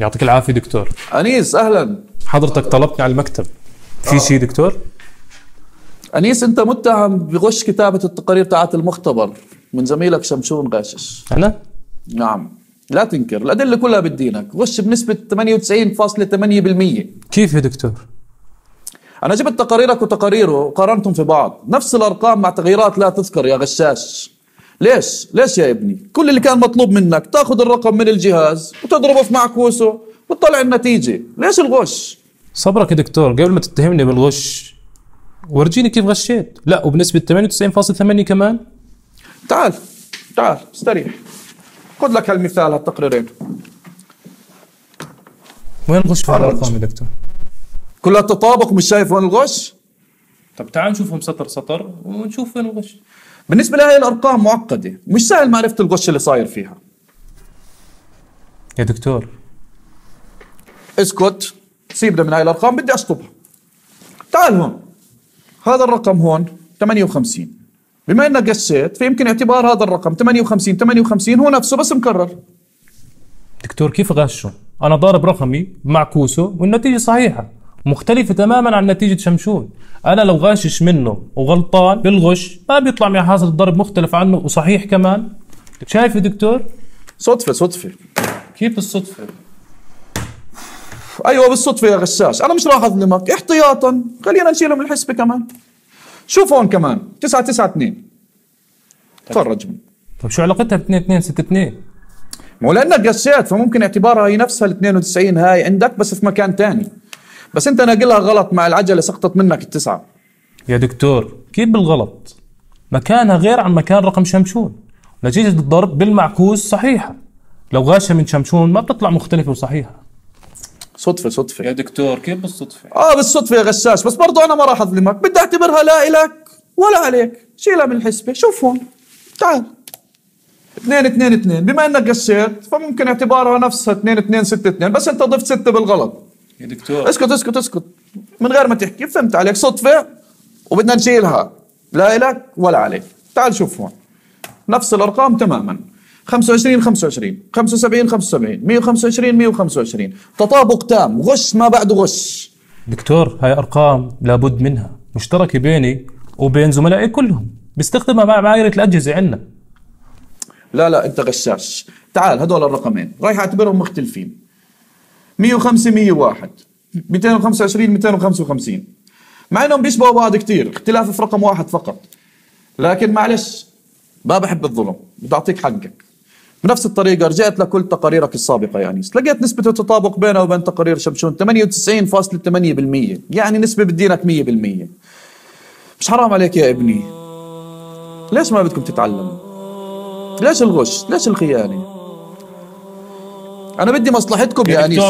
يعطيك العافيه دكتور انيس اهلا حضرتك طلبتني على المكتب في آه. شيء دكتور انيس انت متهم بغش كتابه التقارير تاعت المختبر من زميلك شمشون غاشش انا نعم لا تنكر الادله كلها بدينك غش بنسبه 98.8% كيف يا دكتور انا جبت تقاريرك وتقاريره وقارنتهم في بعض نفس الارقام مع تغييرات لا تذكر يا غشاش ليش ليش يا ابني كل اللي كان مطلوب منك تاخذ الرقم من الجهاز وتضربه في معكوسه وتطلع النتيجه ليش الغش صبرك يا دكتور قبل ما تتهمني بالغش ورجيني كيف غشيت لا وبنسبه 98.8 كمان تعال تعال استريح خذ لك هالمثال هالتقريرين وين الغش في الارقام يا دكتور كلها تطابق مش شايف وين الغش طب تعال نشوفهم سطر سطر ونشوف وين الغش بالنسبه لهي الارقام معقده مش سهل معرفه الغش اللي صاير فيها يا دكتور اسكت سيبنا من هاي الارقام بدي اشطبها تعال هون هذا الرقم هون 58 بما انك قسيت فيمكن اعتبار هذا الرقم 58 58 هو نفسه بس مكرر دكتور كيف غشه انا ضارب رقمي معكوسه والنتيجه صحيحه مختلفة تماما عن نتيجة شمشون أنا لو غاشش منه وغلطان بالغش ما بيطلع معي حاصل الضرب مختلف عنه وصحيح كمان شايف يا دكتور صدفة صدفة كيف الصدفة ايوه بالصدفه يا غشاش انا مش راح اظلمك احتياطا خلينا نشيله من الحسبه كمان شوف هون كمان 992 تفرج طيب شو علاقتها ب 2262 ما هو لانك غشيت فممكن اعتبارها هي نفسها ال 92 هاي عندك بس في مكان ثاني بس انت ناقلها غلط مع العجله سقطت منك التسعه يا دكتور كيف بالغلط مكانها غير عن مكان رقم شمشون نتيجه الضرب بالمعكوس صحيحه لو غاشه من شمشون ما بتطلع مختلفه وصحيحه صدفه صدفه يا دكتور كيف بالصدفه اه بالصدفه يا غشاش بس برضه انا ما راح اظلمك بدي اعتبرها لا الك ولا عليك شيلها من الحسبه شوف هون تعال اثنين اثنين اثنين بما انك غشيت فممكن اعتبارها نفسها اثنين اثنين ستة اثنين بس انت ضفت 6 بالغلط يا دكتور اسكت اسكت اسكت من غير ما تحكي فهمت عليك صدفه وبدنا نشيلها لا الك ولا عليك تعال شوف هون نفس الارقام تماما 25 25 75 75 125 125 تطابق تام غش ما بعده غش دكتور هاي ارقام لابد منها مشتركه بيني وبين زملائي كلهم بيستخدمها مع معايرة الاجهزه عندنا لا لا انت غشاش تعال هدول الرقمين رايح اعتبرهم مختلفين 105 101 225 255 مع انهم بيشبهوا بعض كثير اختلاف في رقم واحد فقط لكن معلش ما بحب الظلم بدي اعطيك حقك بنفس الطريقه رجعت لكل تقاريرك السابقه يعني لقيت نسبه التطابق بينها وبين تقارير شمشون 98.8% يعني نسبه بدينك 100% مش حرام عليك يا ابني ليش ما بدكم تتعلموا ليش الغش ليش الخيانه انا بدي مصلحتكم يا, انيس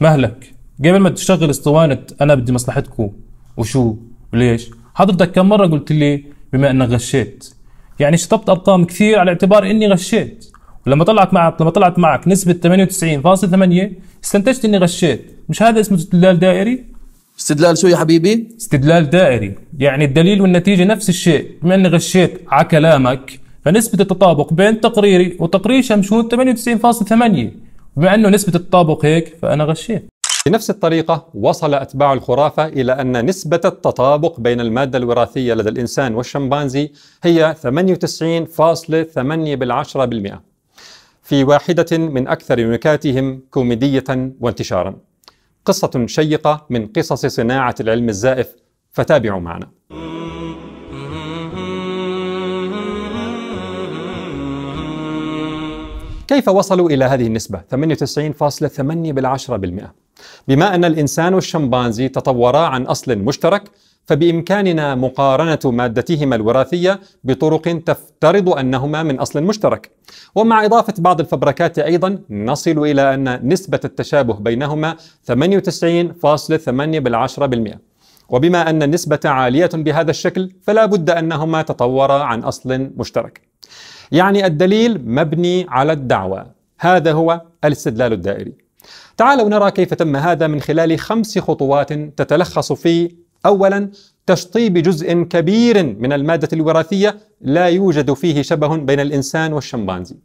مهلك قبل ما تشغل اسطوانه انا بدي مصلحتكم وشو وليش حضرتك كم مره قلت لي بما انك غشيت يعني شطبت ارقام كثير على اعتبار اني غشيت ولما طلعت معك لما طلعت معك نسبه 98.8 استنتجت اني غشيت مش هذا اسمه استدلال دائري استدلال شو يا حبيبي استدلال دائري يعني الدليل والنتيجه نفس الشيء بما اني غشيت على كلامك فنسبة التطابق بين تقريري وتقرير شمشون 98.8 بما أنه نسبة التطابق هيك فأنا غشيت بنفس الطريقة وصل أتباع الخرافة إلى أن نسبة التطابق بين المادة الوراثية لدى الإنسان والشمبانزي هي 98.8 بالعشرة بالمئة في واحدة من أكثر نكاتهم كوميدية وانتشارا قصة شيقة من قصص صناعة العلم الزائف فتابعوا معنا كيف وصلوا إلى هذه النسبة 98.8 بالعشرة بالمئة بما أن الإنسان والشمبانزي تطورا عن أصل مشترك فبإمكاننا مقارنة مادتهما الوراثية بطرق تفترض أنهما من أصل مشترك ومع إضافة بعض الفبركات أيضا نصل إلى أن نسبة التشابه بينهما 98.8 بالعشرة بالمئة وبما أن النسبة عالية بهذا الشكل فلا بد أنهما تطورا عن أصل مشترك يعني الدليل مبني على الدعوة هذا هو الاستدلال الدائري تعالوا نرى كيف تم هذا من خلال خمس خطوات تتلخص في أولا تشطيب جزء كبير من المادة الوراثية لا يوجد فيه شبه بين الإنسان والشمبانزي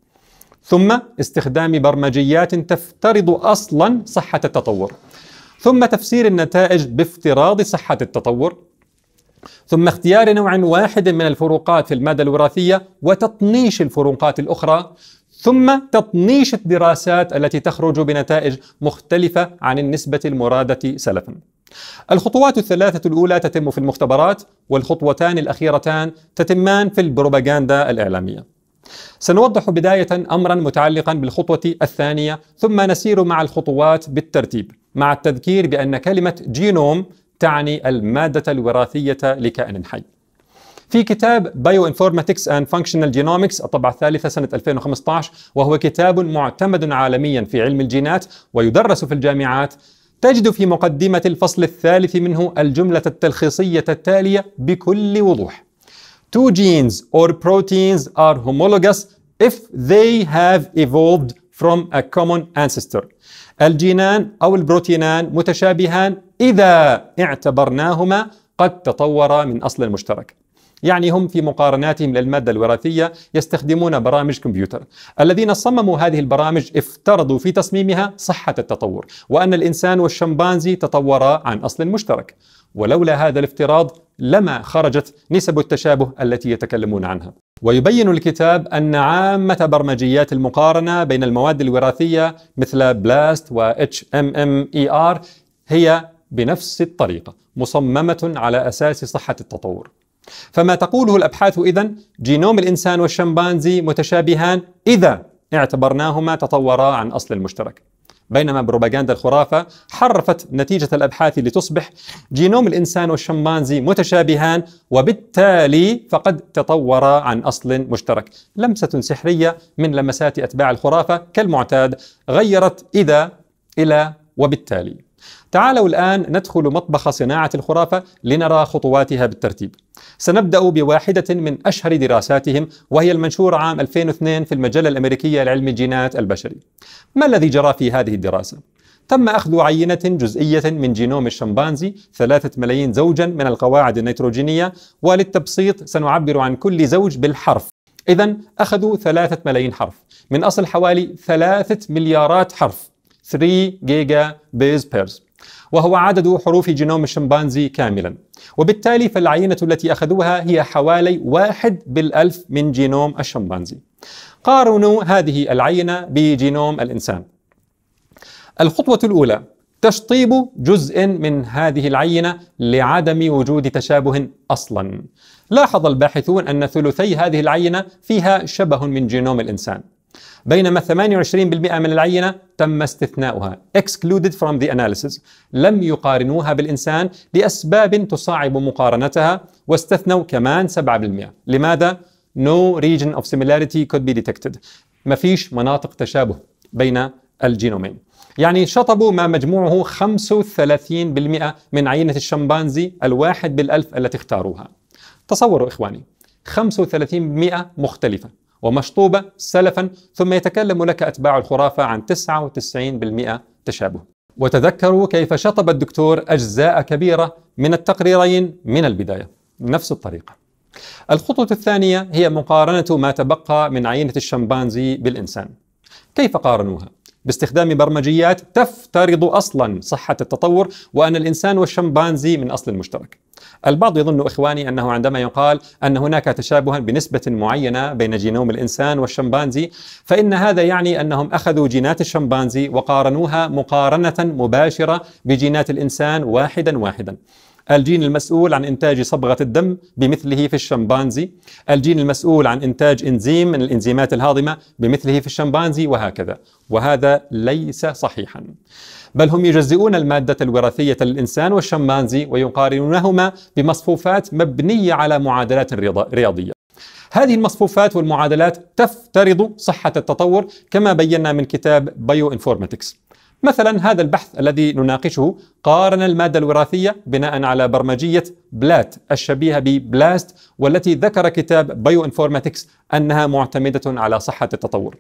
ثم استخدام برمجيات تفترض أصلا صحة التطور ثم تفسير النتائج بافتراض صحة التطور ثم اختيار نوع واحد من الفروقات في المادة الوراثية وتطنيش الفروقات الأخرى ثم تطنيش الدراسات التي تخرج بنتائج مختلفة عن النسبة المرادة سلفا. الخطوات الثلاثة الأولى تتم في المختبرات والخطوتان الأخيرتان تتمان في البروباغاندا الإعلامية. سنوضح بداية أمرا متعلقا بالخطوة الثانية ثم نسير مع الخطوات بالترتيب مع التذكير بأن كلمة جينوم تعني المادة الوراثية لكائن حي في كتاب بايو انفورماتكس اند فانكشنال جينومكس الطبعة الثالثة سنة 2015 وهو كتاب معتمد عالميا في علم الجينات ويدرس في الجامعات تجد في مقدمة الفصل الثالث منه الجملة التلخيصية التالية بكل وضوح Two genes or proteins are homologous if they have evolved from a common ancestor الجينان أو البروتينان متشابهان إذا اعتبرناهما قد تطورا من أصل مشترك يعني هم في مقارناتهم للمادة الوراثية يستخدمون برامج كمبيوتر الذين صمموا هذه البرامج افترضوا في تصميمها صحة التطور وأن الإنسان والشمبانزي تطورا عن أصل مشترك ولولا هذا الافتراض لما خرجت نسب التشابه التي يتكلمون عنها ويبين الكتاب أن عامة برمجيات المقارنة بين المواد الوراثية مثل بلاست و HMMER هي بنفس الطريقة مصممة على أساس صحة التطور فما تقوله الأبحاث إذا جينوم الإنسان والشمبانزي متشابهان إذا اعتبرناهما تطورا عن أصل المشترك بينما بروباغاندا الخرافة حرفت نتيجة الأبحاث لتصبح جينوم الإنسان والشمبانزي متشابهان وبالتالي فقد تطورا عن أصل مشترك لمسة سحرية من لمسات أتباع الخرافة كالمعتاد غيرت إذا إلى وبالتالي تعالوا الآن ندخل مطبخ صناعة الخرافة لنرى خطواتها بالترتيب. سنبدأ بواحدة من أشهر دراساتهم وهي المنشور عام 2002 في المجلة الأمريكية لعلم الجينات البشري. ما الذي جرى في هذه الدراسة؟ تم أخذ عينة جزئية من جينوم الشمبانزي ثلاثة ملايين زوجا من القواعد النيتروجينية وللتبسيط سنعبر عن كل زوج بالحرف إذا أخذوا ثلاثة ملايين حرف من أصل حوالي ثلاثة مليارات حرف 3 جيجا بيز بيرز وهو عدد حروف جينوم الشمبانزي كاملا وبالتالي فالعينة التي أخذوها هي حوالي واحد بالألف من جينوم الشمبانزي قارنوا هذه العينة بجينوم الإنسان الخطوة الأولى تشطيب جزء من هذه العينة لعدم وجود تشابه أصلا لاحظ الباحثون أن ثلثي هذه العينة فيها شبه من جينوم الإنسان بينما 28% من العينة تم استثناؤها excluded from the analysis لم يقارنوها بالإنسان لأسباب تصعب مقارنتها واستثنوا كمان 7% لماذا؟ No region of similarity could be detected ما فيش مناطق تشابه بين الجينومين يعني شطبوا ما مجموعه 35% من عينة الشمبانزي الواحد بالألف التي اختاروها تصوروا إخواني 35% مختلفة ومشطوبة سلفا ثم يتكلم لك أتباع الخرافة عن 99% تشابه وتذكروا كيف شطب الدكتور أجزاء كبيرة من التقريرين من البداية نفس الطريقة الخطوة الثانية هي مقارنة ما تبقى من عينة الشمبانزي بالإنسان كيف قارنوها؟ باستخدام برمجيات تفترض اصلا صحه التطور وان الانسان والشمبانزي من اصل مشترك. البعض يظن اخواني انه عندما يقال ان هناك تشابها بنسبه معينه بين جينوم الانسان والشمبانزي فان هذا يعني انهم اخذوا جينات الشمبانزي وقارنوها مقارنه مباشره بجينات الانسان واحدا واحدا. الجين المسؤول عن إنتاج صبغة الدم بمثله في الشمبانزي الجين المسؤول عن إنتاج إنزيم من الإنزيمات الهاضمة بمثله في الشمبانزي وهكذا وهذا ليس صحيحا بل هم يجزئون المادة الوراثية للإنسان والشمبانزي ويقارنونهما بمصفوفات مبنية على معادلات رياضية هذه المصفوفات والمعادلات تفترض صحة التطور كما بينا من كتاب بايو انفورماتكس مثلا هذا البحث الذي نناقشه قارن المادة الوراثية بناء على برمجية بلات الشبيهة ببلاست والتي ذكر كتاب بايو انفورماتكس أنها معتمدة على صحة التطور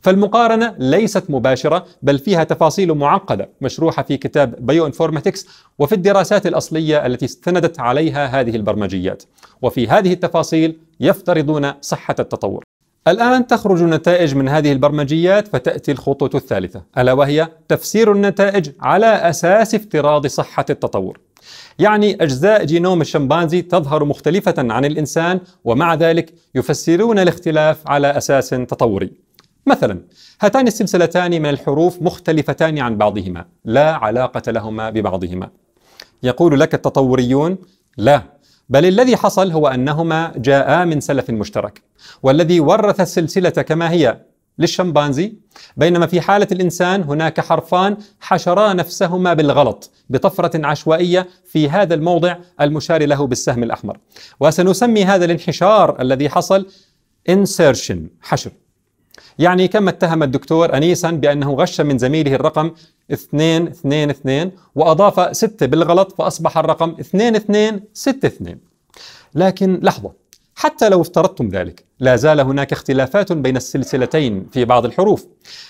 فالمقارنة ليست مباشرة بل فيها تفاصيل معقدة مشروحة في كتاب بايو انفورماتكس وفي الدراسات الأصلية التي استندت عليها هذه البرمجيات وفي هذه التفاصيل يفترضون صحة التطور الآن تخرج النتائج من هذه البرمجيات فتأتي الخطوة الثالثة ألا وهي تفسير النتائج على أساس افتراض صحة التطور يعني أجزاء جينوم الشمبانزي تظهر مختلفة عن الإنسان ومع ذلك يفسرون الاختلاف على أساس تطوري مثلا هاتان السلسلتان من الحروف مختلفتان عن بعضهما لا علاقة لهما ببعضهما يقول لك التطوريون لا بل الذي حصل هو انهما جاءا من سلف مشترك والذي ورث السلسله كما هي للشمبانزي بينما في حاله الانسان هناك حرفان حشرا نفسهما بالغلط بطفره عشوائيه في هذا الموضع المشار له بالسهم الاحمر وسنسمي هذا الانحشار الذي حصل insertion حشر يعني كما اتهم الدكتور أنيسا بأنه غش من زميله الرقم 222 وأضاف 6 بالغلط فأصبح الرقم 2262 لكن لحظة حتى لو افترضتم ذلك لا زال هناك اختلافات بين السلسلتين في بعض الحروف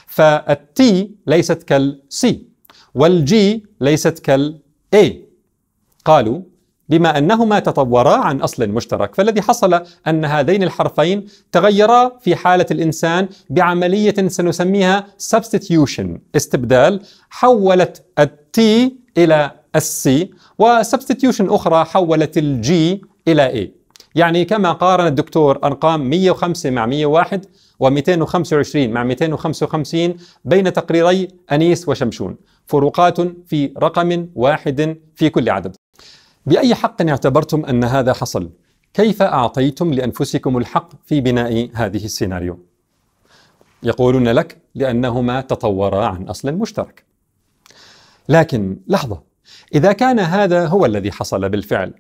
فالتي ليست كالسي والجي ليست كالإي قالوا بما انهما تطورا عن اصل مشترك، فالذي حصل ان هذين الحرفين تغيرا في حاله الانسان بعمليه سنسميها substitution استبدال، حولت التي الى السي وسبستيوشن اخرى حولت الجي الى اي. يعني كما قارن الدكتور ارقام 105 مع 101 و225 مع 255 بين تقريري انيس وشمشون، فروقات في رقم واحد في كل عدد. بأي حق اعتبرتم أن هذا حصل؟ كيف أعطيتم لأنفسكم الحق في بناء هذه السيناريو؟ يقولون لك لأنهما تطورا عن أصل مشترك. لكن لحظة، إذا كان هذا هو الذي حصل بالفعل،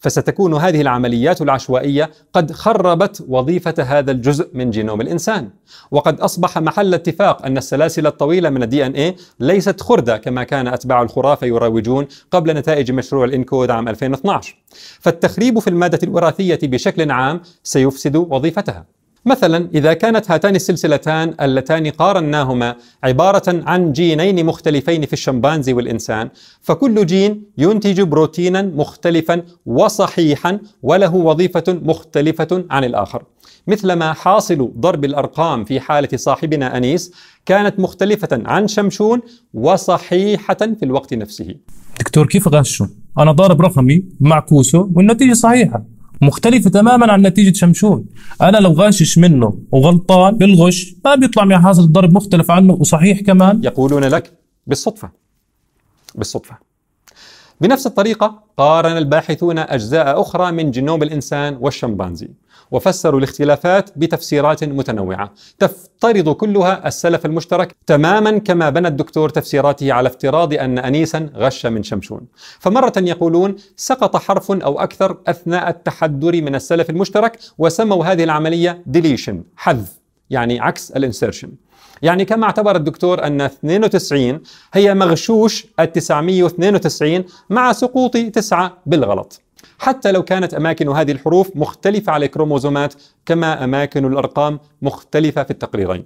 فستكون هذه العمليات العشوائيه قد خربت وظيفه هذا الجزء من جينوم الانسان وقد اصبح محل اتفاق ان السلاسل الطويله من الدي ان ليست خرده كما كان اتباع الخرافه يروجون قبل نتائج مشروع الانكود عام 2012 فالتخريب في الماده الوراثيه بشكل عام سيفسد وظيفتها مثلا إذا كانت هاتان السلسلتان اللتان قارناهما عبارة عن جينين مختلفين في الشمبانزي والإنسان فكل جين ينتج بروتينا مختلفا وصحيحا وله وظيفة مختلفة عن الآخر مثلما حاصل ضرب الأرقام في حالة صاحبنا أنيس كانت مختلفة عن شمشون وصحيحة في الوقت نفسه دكتور كيف غشوا؟ أنا ضارب رقمي معكوسه والنتيجة صحيحة مختلفة تماما عن نتيجة شمشون أنا لو غاشش منه وغلطان بالغش ما بيطلع معي حاصل الضرب مختلف عنه وصحيح كمان يقولون لك بالصدفة بالصدفة بنفس الطريقة قارن الباحثون أجزاء أخرى من جينوم الإنسان والشمبانزي وفسروا الاختلافات بتفسيرات متنوعة تفترض كلها السلف المشترك تماما كما بنى الدكتور تفسيراته على افتراض أن أنيسا غش من شمشون فمرة يقولون سقط حرف أو أكثر أثناء التحدر من السلف المشترك وسموا هذه العملية ديليشن حذف يعني عكس الانسيرشن يعني كما اعتبر الدكتور أن 92 هي مغشوش ال 992 مع سقوط 9 بالغلط حتى لو كانت أماكن هذه الحروف مختلفة على الكروموزومات كما أماكن الأرقام مختلفة في التقريرين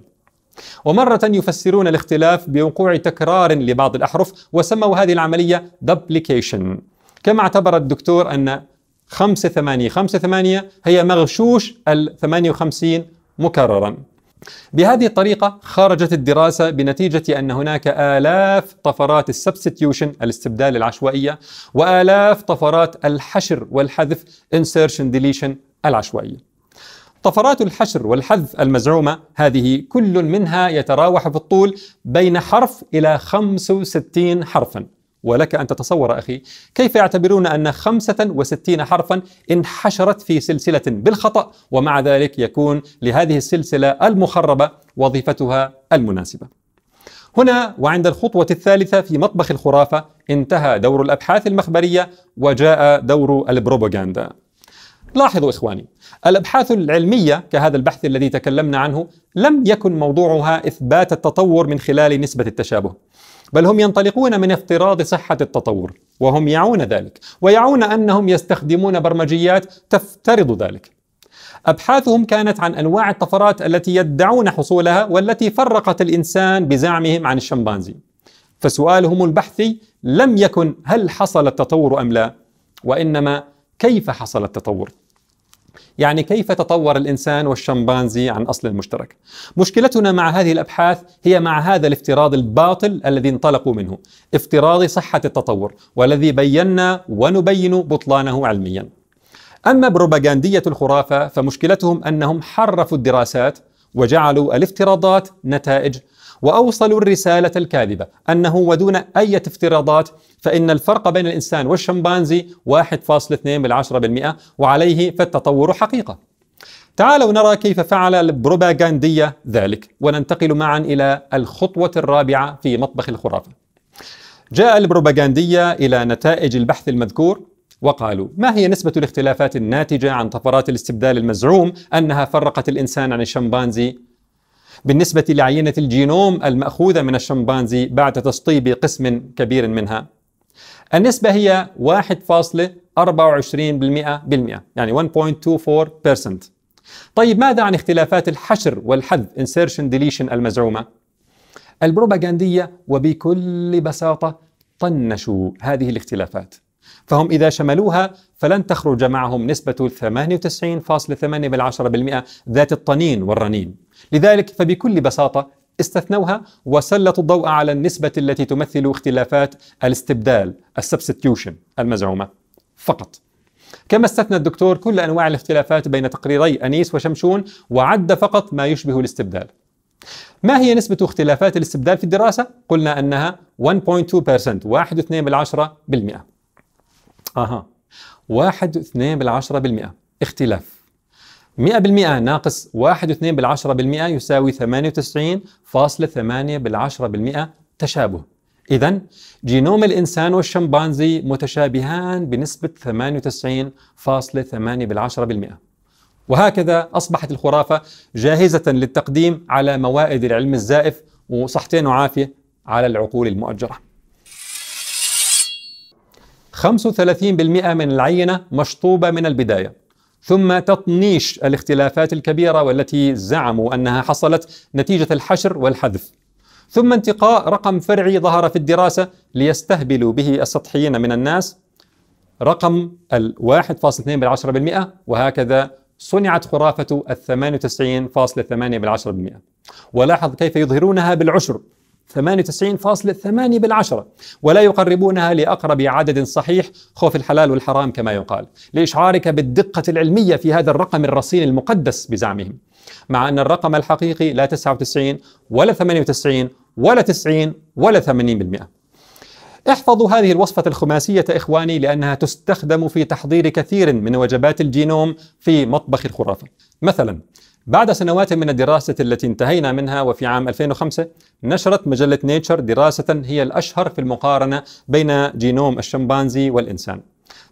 ومرة يفسرون الاختلاف بوقوع تكرار لبعض الأحرف وسموا هذه العملية duplication كما اعتبر الدكتور أن 5 8 5 8 هي مغشوش ال 58 مكررا بهذه الطريقة خرجت الدراسة بنتيجة أن هناك آلاف طفرات السبستيوشن الاستبدال العشوائية وآلاف طفرات الحشر والحذف insertion deletion العشوائية طفرات الحشر والحذف المزعومة هذه كل منها يتراوح في الطول بين حرف إلى 65 حرفاً ولك أن تتصور أخي كيف يعتبرون أن 65 حرفا انحشرت في سلسلة بالخطأ ومع ذلك يكون لهذه السلسلة المخربة وظيفتها المناسبة هنا وعند الخطوة الثالثة في مطبخ الخرافة انتهى دور الأبحاث المخبرية وجاء دور البروباغاندا لاحظوا إخواني الأبحاث العلمية كهذا البحث الذي تكلمنا عنه لم يكن موضوعها إثبات التطور من خلال نسبة التشابه بل هم ينطلقون من افتراض صحة التطور وهم يعون ذلك ويعون أنهم يستخدمون برمجيات تفترض ذلك أبحاثهم كانت عن أنواع الطفرات التي يدعون حصولها والتي فرقت الإنسان بزعمهم عن الشمبانزي فسؤالهم البحثي لم يكن هل حصل التطور أم لا وإنما كيف حصل التطور يعني كيف تطور الانسان والشمبانزي عن اصل المشترك. مشكلتنا مع هذه الابحاث هي مع هذا الافتراض الباطل الذي انطلقوا منه، افتراض صحه التطور والذي بينا ونبين بطلانه علميا. اما بروباغانديه الخرافه فمشكلتهم انهم حرفوا الدراسات وجعلوا الافتراضات نتائج وأوصلوا الرسالة الكاذبة أنه ودون أي افتراضات فإن الفرق بين الإنسان والشمبانزي 1.2 بالعشرة بالمئة وعليه فالتطور حقيقة تعالوا نرى كيف فعل البروباغاندية ذلك وننتقل معا إلى الخطوة الرابعة في مطبخ الخرافة جاء البروباغاندية إلى نتائج البحث المذكور وقالوا ما هي نسبة الاختلافات الناتجة عن طفرات الاستبدال المزعوم أنها فرقت الإنسان عن الشمبانزي بالنسبة لعينة الجينوم المأخوذة من الشمبانزي بعد تشطيب قسم كبير منها النسبة هي 1.24% يعني 1.24% طيب ماذا عن اختلافات الحشر والحذف insertion deletion المزعومة؟ البروباغندية وبكل بساطة طنشوا هذه الاختلافات فهم إذا شملوها فلن تخرج معهم نسبة 98.8% ذات الطنين والرنين لذلك فبكل بساطة استثنوها وسلطوا الضوء على النسبة التي تمثل اختلافات الاستبدال السبستيوشن المزعومة فقط كما استثنى الدكتور كل أنواع الاختلافات بين تقريري أنيس وشمشون وعد فقط ما يشبه الاستبدال ما هي نسبة اختلافات الاستبدال في الدراسة؟ قلنا أنها 1.2% 1.2% اها واحد واثنين بالعشرة بالمئة اختلاف 100% ناقص واحد واثنين بالعشرة بالمئة يساوي 98.8 بالعشرة بالمئة تشابه إذا جينوم الإنسان والشمبانزي متشابهان بنسبة 98.8 بالعشرة بالمئة وهكذا أصبحت الخرافة جاهزة للتقديم على موائد العلم الزائف وصحتين وعافية على العقول المؤجرة 35% من العينة مشطوبة من البداية ثم تطنيش الاختلافات الكبيرة والتي زعموا أنها حصلت نتيجة الحشر والحذف ثم انتقاء رقم فرعي ظهر في الدراسة ليستهبلوا به السطحيين من الناس رقم ال 1.2 بالعشرة بالمئة وهكذا صنعت خرافة ال 98.8 بالعشرة بالمئة ولاحظ كيف يظهرونها بالعشر 98.8 بالعشرة ولا يقربونها لأقرب عدد صحيح خوف الحلال والحرام كما يقال لإشعارك بالدقة العلمية في هذا الرقم الرصين المقدس بزعمهم مع أن الرقم الحقيقي لا 99 ولا 98 ولا 90 ولا 80% احفظوا هذه الوصفة الخماسية إخواني لأنها تستخدم في تحضير كثير من وجبات الجينوم في مطبخ الخرافة مثلا بعد سنوات من الدراسة التي انتهينا منها وفي عام 2005 نشرت مجلة نيتشر دراسة هي الأشهر في المقارنة بين جينوم الشمبانزي والإنسان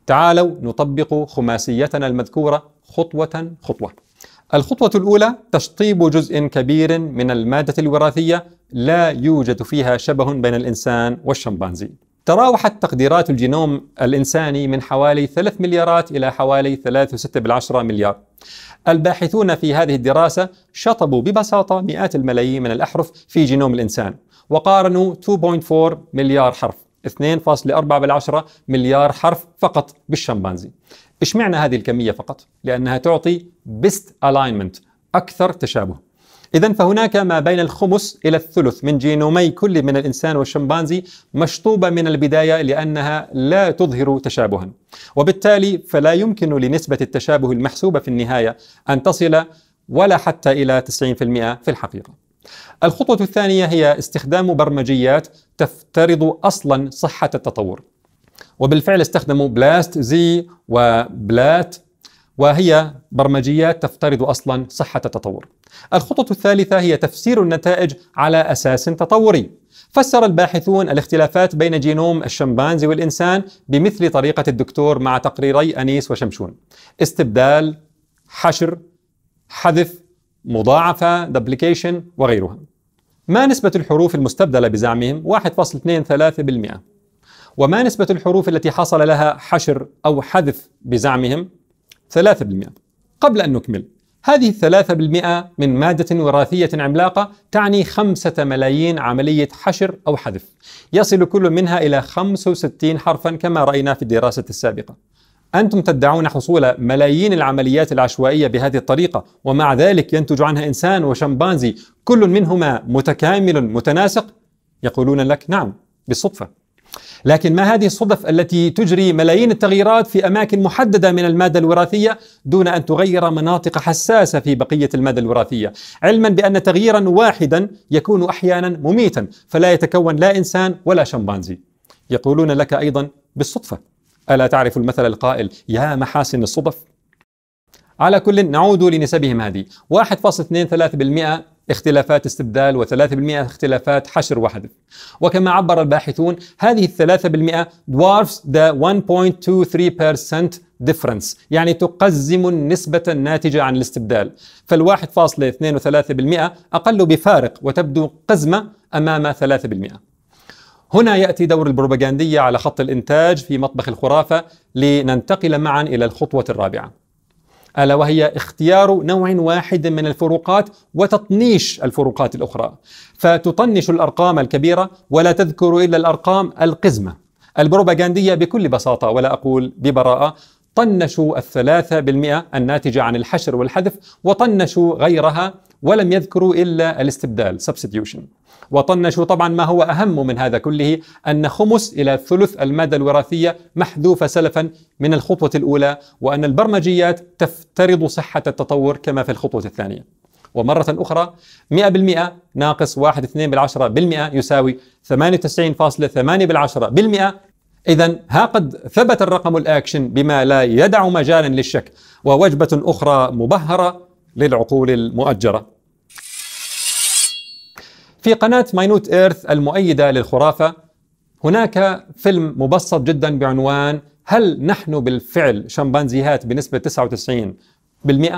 تعالوا نطبق خماسيتنا المذكورة خطوة خطوة الخطوة الأولى تشطيب جزء كبير من المادة الوراثية لا يوجد فيها شبه بين الإنسان والشمبانزي تراوحت تقديرات الجينوم الإنساني من حوالي 3 مليارات إلى حوالي 3.6 مليار الباحثون في هذه الدراسة شطبوا ببساطة مئات الملايين من الأحرف في جينوم الإنسان وقارنوا 2.4 مليار حرف 2.4 بالعشرة مليار حرف فقط بالشمبانزي إيش معنى هذه الكمية فقط؟ لأنها تعطي بيست ألاينمنت أكثر تشابه إذا فهناك ما بين الخمس إلى الثلث من جينومي كل من الإنسان والشمبانزي مشطوبة من البداية لأنها لا تظهر تشابها وبالتالي فلا يمكن لنسبة التشابه المحسوبة في النهاية أن تصل ولا حتى إلى 90% في الحقيقة الخطوة الثانية هي استخدام برمجيات تفترض أصلا صحة التطور وبالفعل استخدموا بلاست زي وبلات وهي برمجيات تفترض اصلا صحه التطور. الخطوه الثالثه هي تفسير النتائج على اساس تطوري. فسر الباحثون الاختلافات بين جينوم الشمبانزي والانسان بمثل طريقه الدكتور مع تقريري انيس وشمشون. استبدال، حشر، حذف، مضاعفه، دبليكيشن وغيرها. ما نسبة الحروف المستبدلة بزعمهم 1.23% وما نسبة الحروف التي حصل لها حشر أو حذف بزعمهم 3% قبل أن نكمل هذه 3% من مادة وراثية عملاقة تعني 5 ملايين عملية حشر أو حذف يصل كل منها إلى 65 حرفا كما رأينا في الدراسة السابقة أنتم تدعون حصول ملايين العمليات العشوائية بهذه الطريقة ومع ذلك ينتج عنها إنسان وشمبانزي كل منهما متكامل متناسق يقولون لك نعم بالصدفة لكن ما هذه الصدف التي تجري ملايين التغييرات في اماكن محدده من الماده الوراثيه دون ان تغير مناطق حساسه في بقيه الماده الوراثيه، علما بان تغييرا واحدا يكون احيانا مميتا، فلا يتكون لا انسان ولا شمبانزي. يقولون لك ايضا بالصدفه. الا تعرف المثل القائل يا محاسن الصدف؟ على كل نعود لنسبهم هذه 1.23% اختلافات استبدال و3% اختلافات حشر وحذف وكما عبر الباحثون هذه ال3% dwarfs the 1.23% difference يعني تقزم النسبة الناتجة عن الاستبدال فالواحد فاصلة اثنين وثلاثة بالمئة أقل بفارق وتبدو قزمة أمام ثلاثة بالمئة هنا يأتي دور البروباغاندية على خط الإنتاج في مطبخ الخرافة لننتقل معا إلى الخطوة الرابعة ألا وهي اختيار نوع واحد من الفروقات وتطنيش الفروقات الأخرى فتطنش الأرقام الكبيرة ولا تذكر إلا الأرقام القزمة البروباغاندية بكل بساطة ولا أقول ببراءة طنشوا الثلاثة بالمئة الناتجة عن الحشر والحذف وطنشوا غيرها ولم يذكروا إلا الاستبدال substitution وطنشوا طبعا ما هو أهم من هذا كله أن خمس إلى ثلث المادة الوراثية محذوفة سلفا من الخطوة الأولى وأن البرمجيات تفترض صحة التطور كما في الخطوة الثانية ومرة أخرى 100% ناقص 1 2 بالعشرة بالمئة يساوي 98.8 بالعشرة بالمئة إذا ها قد ثبت الرقم الأكشن بما لا يدع مجالا للشك ووجبة أخرى مبهرة للعقول المؤجرة في قناة ماينوت إيرث المؤيدة للخرافة هناك فيلم مبسط جدا بعنوان هل نحن بالفعل شمبانزيهات بنسبة 99%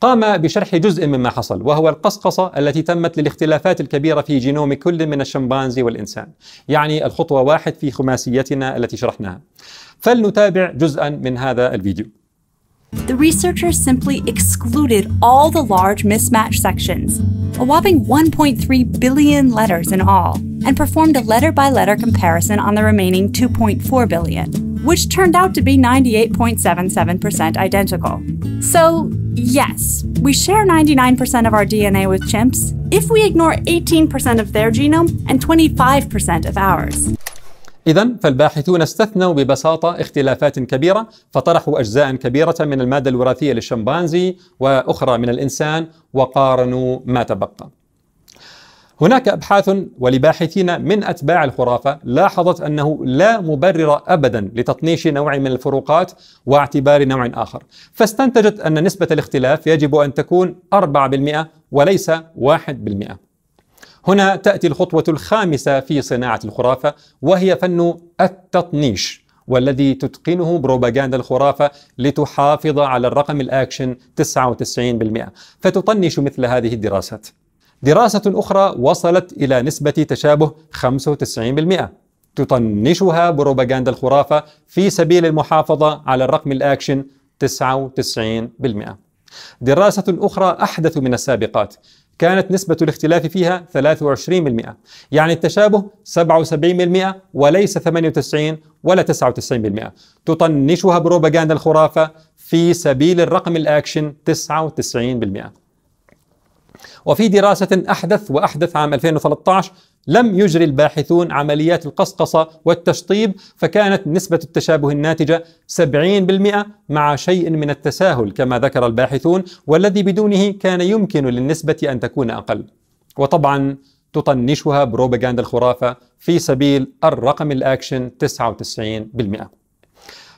قام بشرح جزء مما حصل وهو القصقصة التي تمت للاختلافات الكبيرة في جينوم كل من الشمبانزي والإنسان يعني الخطوة واحد في خماسيتنا التي شرحناها فلنتابع جزءا من هذا الفيديو The researchers simply excluded all the large mismatch sections, a whopping 1.3 billion letters in all, and performed a letter by letter comparison on the remaining 2.4 billion, which turned out to be 98.77% identical. So, yes, we share 99% of our DNA with chimps if we ignore 18% of their genome and 25% of ours. إذا فالباحثون استثنوا ببساطة اختلافات كبيرة فطرحوا أجزاء كبيرة من المادة الوراثية للشمبانزي وأخرى من الإنسان وقارنوا ما تبقى. هناك أبحاث ولباحثين من أتباع الخرافة لاحظت أنه لا مبرر أبدا لتطنيش نوع من الفروقات واعتبار نوع آخر فاستنتجت أن نسبة الاختلاف يجب أن تكون 4% وليس 1% هنا تأتي الخطوة الخامسة في صناعة الخرافة وهي فن التطنيش والذي تتقنه بروباغاندا الخرافة لتحافظ على الرقم الأكشن 99% فتطنش مثل هذه الدراسات دراسة أخرى وصلت إلى نسبة تشابه 95% تطنشها بروباغاندا الخرافة في سبيل المحافظة على الرقم الأكشن 99% دراسة أخرى أحدث من السابقات كانت نسبة الاختلاف فيها 23% يعني التشابه 77% وليس 98 ولا 99% تطنشها بروباغاندا الخرافة في سبيل الرقم الأكشن 99% وفي دراسة أحدث وأحدث عام 2013 لم يجري الباحثون عمليات القصقصة والتشطيب فكانت نسبة التشابه الناتجة 70% مع شيء من التساهل كما ذكر الباحثون والذي بدونه كان يمكن للنسبة أن تكون أقل وطبعا تطنشها بروباغاندا الخرافة في سبيل الرقم الأكشن 99%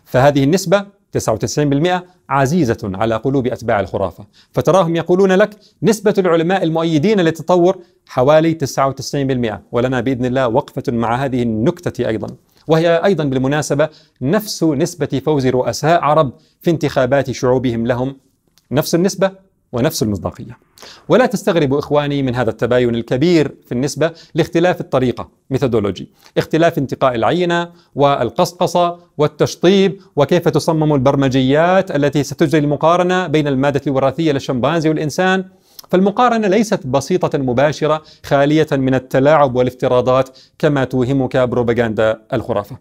فهذه النسبة 99% عزيزة على قلوب أتباع الخرافة فتراهم يقولون لك نسبة العلماء المؤيدين للتطور حوالي 99% ولنا بإذن الله وقفة مع هذه النكتة أيضا وهي أيضا بالمناسبة نفس نسبة فوز رؤساء عرب في انتخابات شعوبهم لهم نفس النسبة ونفس المصداقية ولا تستغربوا إخواني من هذا التباين الكبير في النسبة لاختلاف الطريقة ميثودولوجي اختلاف انتقاء العينة والقصقصة والتشطيب وكيف تصمم البرمجيات التي ستجري المقارنة بين المادة الوراثية للشمبانزي والإنسان فالمقارنة ليست بسيطة مباشرة خالية من التلاعب والافتراضات كما توهمك بروباغندا الخرافة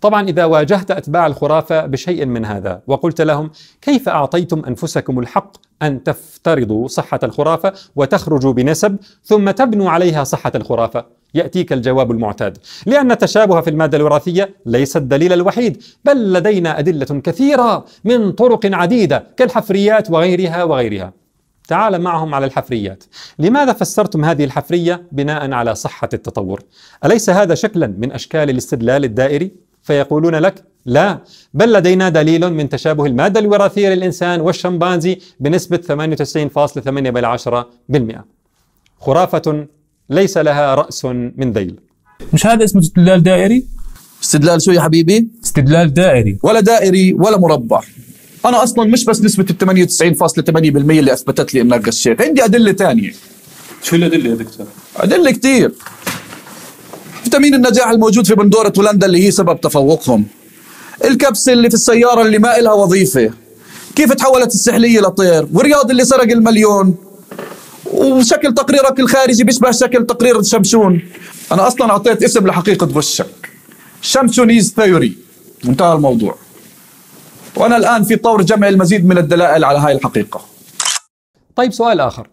طبعا إذا واجهت أتباع الخرافة بشيء من هذا وقلت لهم كيف أعطيتم أنفسكم الحق أن تفترضوا صحة الخرافة وتخرجوا بنسب ثم تبنوا عليها صحة الخرافة يأتيك الجواب المعتاد لأن التشابه في المادة الوراثية ليس الدليل الوحيد بل لدينا أدلة كثيرة من طرق عديدة كالحفريات وغيرها وغيرها تعال معهم على الحفريات لماذا فسرتم هذه الحفرية بناء على صحة التطور؟ أليس هذا شكلا من أشكال الاستدلال الدائري؟ فيقولون لك لا بل لدينا دليل من تشابه المادة الوراثية للإنسان والشمبانزي بنسبة 98.8% خرافة ليس لها رأس من ذيل مش هذا اسمه استدلال دائري؟ استدلال شو يا حبيبي؟ استدلال دائري ولا دائري ولا مربع أنا أصلا مش بس نسبة ال 98.8% اللي أثبتت لي إنك الشيخ عندي أدلة ثانية شو الأدلة يا دكتور؟ أدلة كثير فيتامين النجاح الموجود في بندورة هولندا اللي هي سبب تفوقهم الكبسة اللي في السيارة اللي ما إلها وظيفة كيف تحولت السحلية لطير والرياض اللي سرق المليون وشكل تقريرك الخارجي بيشبه شكل تقرير شمشون أنا أصلا أعطيت اسم لحقيقة غشك شمشونيز ثيوري انتهى الموضوع وأنا الآن في طور جمع المزيد من الدلائل على هاي الحقيقة طيب سؤال آخر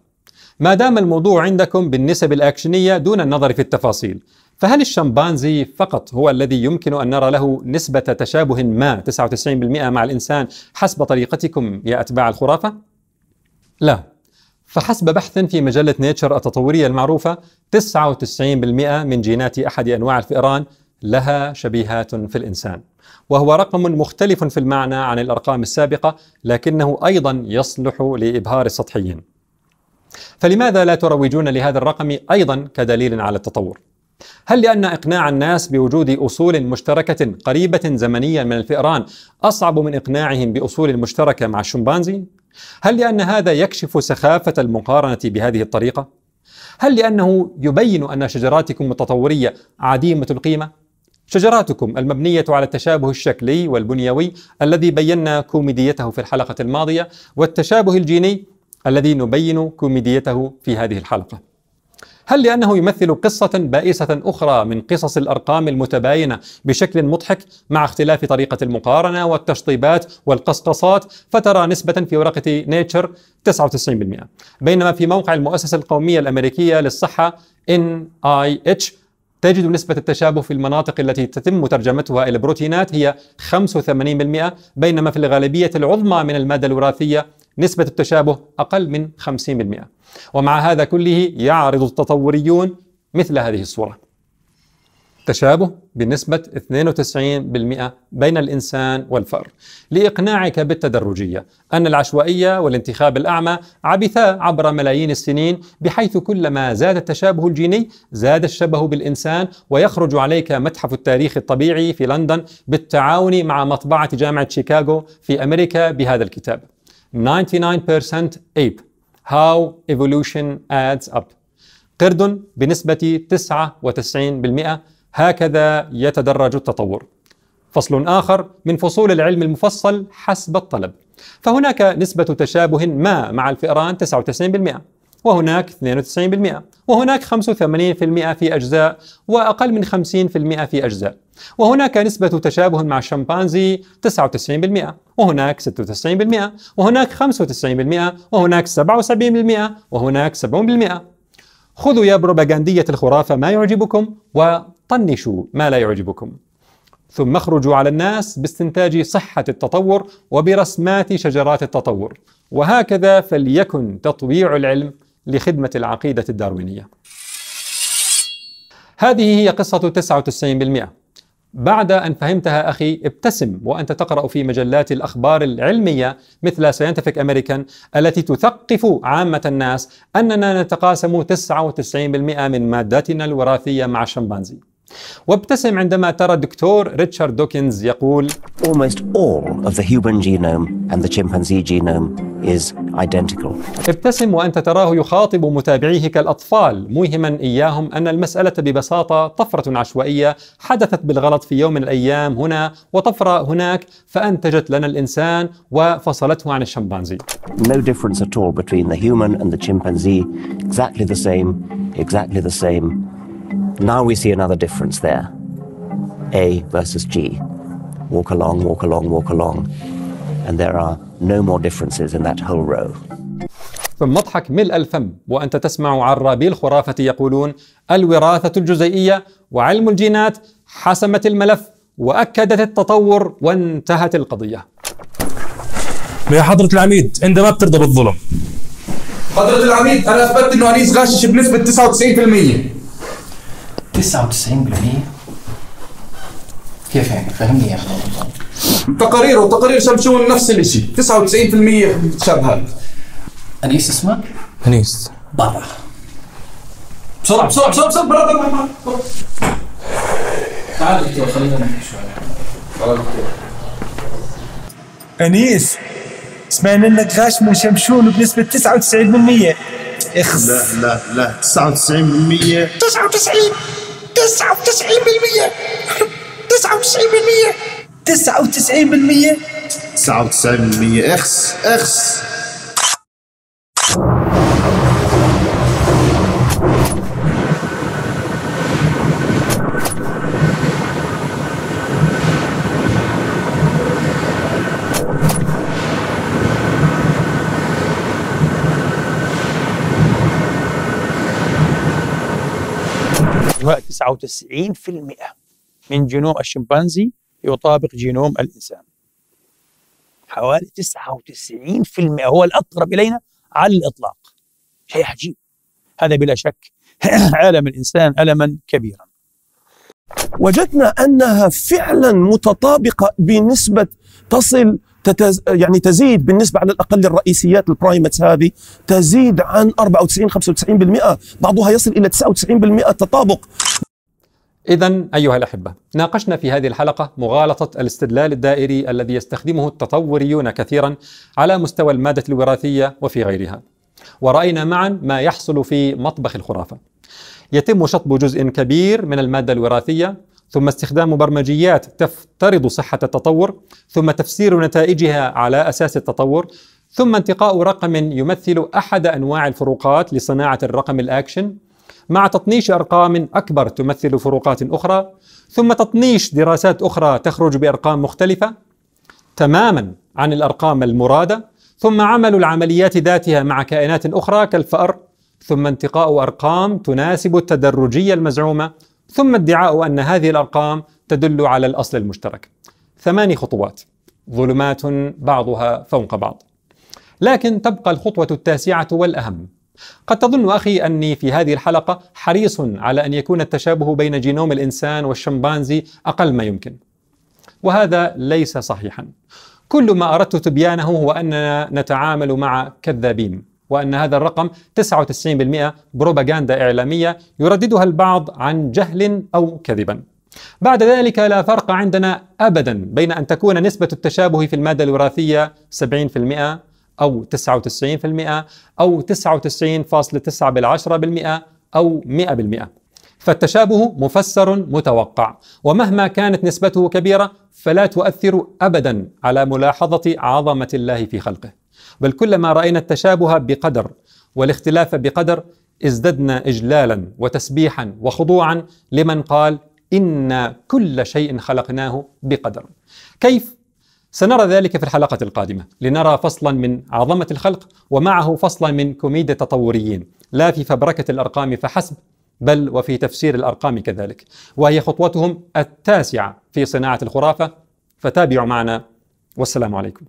ما دام الموضوع عندكم بالنسب الأكشنية دون النظر في التفاصيل فهل الشمبانزي فقط هو الذي يمكن أن نرى له نسبة تشابه ما 99% مع الإنسان حسب طريقتكم يا أتباع الخرافة؟ لا فحسب بحث في مجلة نيتشر التطورية المعروفة 99% من جينات أحد أنواع الفئران لها شبيهات في الإنسان وهو رقم مختلف في المعنى عن الأرقام السابقة لكنه أيضا يصلح لإبهار السطحيين فلماذا لا تروجون لهذا الرقم أيضا كدليل على التطور؟ هل لأن إقناع الناس بوجود أصول مشتركة قريبة زمنيا من الفئران أصعب من إقناعهم بأصول مشتركة مع الشمبانزي؟ هل لأن هذا يكشف سخافة المقارنة بهذه الطريقة؟ هل لأنه يبين أن شجراتكم التطورية عديمة القيمة؟ شجراتكم المبنية على التشابه الشكلي والبنيوي الذي بينا كوميديته في الحلقة الماضية والتشابه الجيني الذي نبين كوميديته في هذه الحلقة هل لأنه يمثل قصة بائسة أخرى من قصص الأرقام المتباينة بشكل مضحك مع اختلاف طريقة المقارنة والتشطيبات والقصقصات فترى نسبة في ورقة نيتشر 99% بينما في موقع المؤسسة القومية الأمريكية للصحة NIH تجد نسبة التشابه في المناطق التي تتم ترجمتها إلى بروتينات هي 85% بينما في الغالبية العظمى من المادة الوراثية نسبة التشابه أقل من 50% ومع هذا كله يعرض التطوريون مثل هذه الصورة تشابه بنسبة 92% بين الإنسان والفأر لإقناعك بالتدرجية أن العشوائية والانتخاب الأعمى عبثا عبر ملايين السنين بحيث كلما زاد التشابه الجيني زاد الشبه بالإنسان ويخرج عليك متحف التاريخ الطبيعي في لندن بالتعاون مع مطبعة جامعة شيكاغو في أمريكا بهذا الكتاب 99% ape How evolution adds up قرد بنسبة 99% هكذا يتدرج التطور فصل آخر من فصول العلم المفصل حسب الطلب فهناك نسبة تشابه ما مع الفئران 99% وهناك 92% وهناك 85% في أجزاء وأقل من 50% في أجزاء وهناك نسبة تشابه مع الشمبانزي 99% وهناك 96% وهناك 95% وهناك 77% وهناك 70% خذوا يا بروباغاندية الخرافة ما يعجبكم وطنشوا ما لا يعجبكم ثم اخرجوا على الناس باستنتاج صحة التطور وبرسمات شجرات التطور وهكذا فليكن تطويع العلم لخدمة العقيدة الداروينية هذه هي قصة 99% بعد أن فهمتها أخي ابتسم وأنت تقرأ في مجلات الأخبار العلمية مثل ساينتفك أمريكان التي تثقف عامة الناس أننا نتقاسم 99% من مادتنا الوراثية مع الشمبانزي وابتسم عندما ترى الدكتور ريتشارد دوكنز يقول Almost all of the human genome and the chimpanzee genome is identical. ابتسم وأنت تراه يخاطب متابعيه كالأطفال موهما إياهم أن المسألة ببساطة طفرة عشوائية حدثت بالغلط في يوم من الأيام هنا وطفرة هناك فأنتجت لنا الإنسان وفصلته عن الشمبانزي. No difference at all between the human and the chimpanzee. Exactly the same, exactly the same, Now we see another difference there A versus G. Walk along, walk along, walk along. And there are no more differences in that whole row. ثم اضحك ملء الفم وأنت تسمع عرابي الخرافة يقولون الوراثة الجزيئية وعلم الجينات حسمت الملف وأكدت التطور وانتهت القضية يا حضرة العميد أنت ما بترضى بالظلم حضرة العميد أنا أثبت أنه أنيس غاشش بنسبة 99% 99% كيف يعني فهمني يا اخي تقارير وتقارير شمشون نفس الشيء 99% متشابهه انيس اسمك؟ انيس برا بسرعه بسرعه بسرعه بسرعه برا برا برا تعال دكتور خلينا نحكي شوي انيس سمعنا انك غاش من شمشون بنسبه 99% اخس لا لا لا 99% 99 99% 99% 99% اخس اخس 99% من جينوم الشمبانزي يطابق جينوم الإنسان حوالي 99% هو الأقرب إلينا على الإطلاق شيء عجيب هذا بلا شك ألم الإنسان ألما كبيرا وجدنا أنها فعلا متطابقة بنسبة تصل تتز... يعني تزيد بالنسبه على الاقل الرئيسيات البرايمتس هذه تزيد عن 94 95% بعضها يصل الى 99% تطابق إذا أيها الأحبة، ناقشنا في هذه الحلقة مغالطة الاستدلال الدائري الذي يستخدمه التطوريون كثيرا على مستوى المادة الوراثية وفي غيرها. ورأينا معا ما يحصل في مطبخ الخرافة. يتم شطب جزء كبير من المادة الوراثية ثم استخدام برمجيات تفترض صحة التطور، ثم تفسير نتائجها على أساس التطور، ثم انتقاء رقم يمثل أحد أنواع الفروقات لصناعة الرقم الأكشن مع تطنيش أرقام أكبر تمثل فروقات أخرى ثم تطنيش دراسات أخرى تخرج بأرقام مختلفة تماما عن الأرقام المرادة ثم عمل العمليات ذاتها مع كائنات أخرى كالفأر ثم انتقاء أرقام تناسب التدرجية المزعومة ثم ادعاء أن هذه الأرقام تدل على الأصل المشترك ثماني خطوات ظلمات بعضها فوق بعض لكن تبقى الخطوة التاسعة والأهم قد تظن اخي اني في هذه الحلقه حريص على ان يكون التشابه بين جينوم الانسان والشمبانزي اقل ما يمكن. وهذا ليس صحيحا. كل ما اردت تبيانه هو اننا نتعامل مع كذابين، وان هذا الرقم 99% بروباغندا اعلاميه يرددها البعض عن جهل او كذبا. بعد ذلك لا فرق عندنا ابدا بين ان تكون نسبه التشابه في الماده الوراثيه 70% أو 99% أو 99.9 بالعشرة بالمئة أو 100% فالتشابه مفسر متوقع ومهما كانت نسبته كبيرة فلا تؤثر أبدا على ملاحظة عظمة الله في خلقه بل كلما رأينا التشابه بقدر والاختلاف بقدر ازددنا إجلالا وتسبيحا وخضوعا لمن قال إنا كل شيء خلقناه بقدر كيف سنرى ذلك في الحلقة القادمة لنرى فصلا من عظمة الخلق ومعه فصلا من كوميديا التطوريين لا في فبركة الأرقام فحسب بل وفي تفسير الأرقام كذلك وهي خطوتهم التاسعة في صناعة الخرافة فتابعوا معنا والسلام عليكم